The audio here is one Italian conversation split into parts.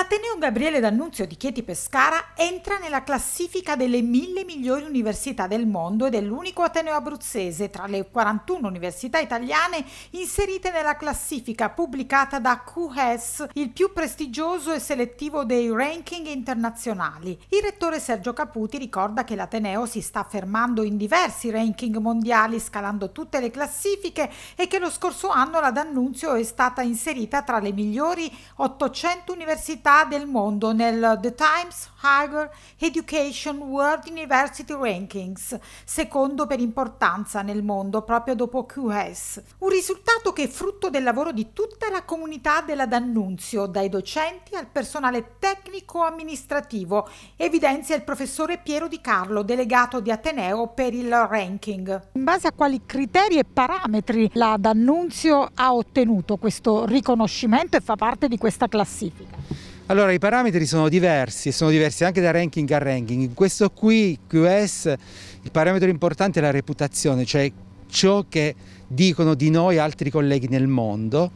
L'ateneo Gabriele D'Annunzio di Chieti Pescara entra nella classifica delle mille migliori università del mondo ed è l'unico ateneo abruzzese tra le 41 università italiane inserite nella classifica pubblicata da QS, il più prestigioso e selettivo dei ranking internazionali. Il rettore Sergio Caputi ricorda che l'ateneo si sta affermando in diversi ranking mondiali, scalando tutte le classifiche e che lo scorso anno la D'Annunzio è stata inserita tra le migliori 800 università città del mondo nel The Times Higher Education World University Rankings, secondo per importanza nel mondo proprio dopo QS. Un risultato che è frutto del lavoro di tutta la comunità della D'Annunzio, dai docenti al personale tecnico-amministrativo, evidenzia il professore Piero Di Carlo, delegato di Ateneo per il ranking. In base a quali criteri e parametri la D'Annunzio ha ottenuto questo riconoscimento e fa parte di questa classifica? Allora i parametri sono diversi e sono diversi anche da ranking a ranking. In questo qui QS il parametro importante è la reputazione, cioè ciò che dicono di noi altri colleghi nel mondo.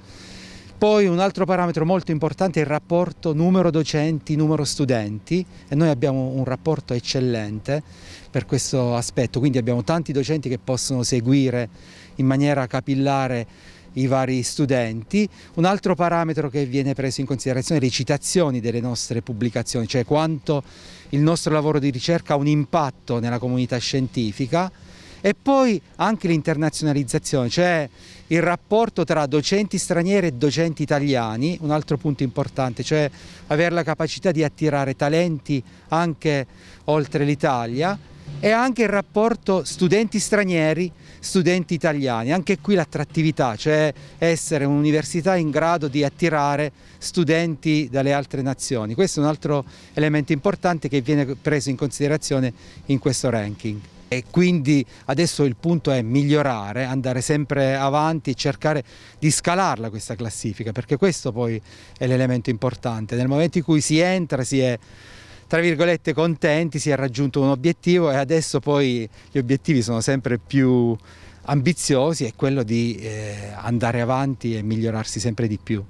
Poi un altro parametro molto importante è il rapporto numero docenti, numero studenti e noi abbiamo un rapporto eccellente per questo aspetto, quindi abbiamo tanti docenti che possono seguire in maniera capillare i vari studenti. Un altro parametro che viene preso in considerazione sono le citazioni delle nostre pubblicazioni, cioè quanto il nostro lavoro di ricerca ha un impatto nella comunità scientifica e poi anche l'internazionalizzazione, cioè il rapporto tra docenti stranieri e docenti italiani, un altro punto importante, cioè avere la capacità di attirare talenti anche oltre l'Italia e anche il rapporto studenti stranieri, studenti italiani. Anche qui l'attrattività, cioè essere un'università in grado di attirare studenti dalle altre nazioni. Questo è un altro elemento importante che viene preso in considerazione in questo ranking. E quindi adesso il punto è migliorare, andare sempre avanti e cercare di scalarla questa classifica, perché questo poi è l'elemento importante. Nel momento in cui si entra si è tra virgolette contenti, si è raggiunto un obiettivo e adesso poi gli obiettivi sono sempre più ambiziosi e quello di eh, andare avanti e migliorarsi sempre di più.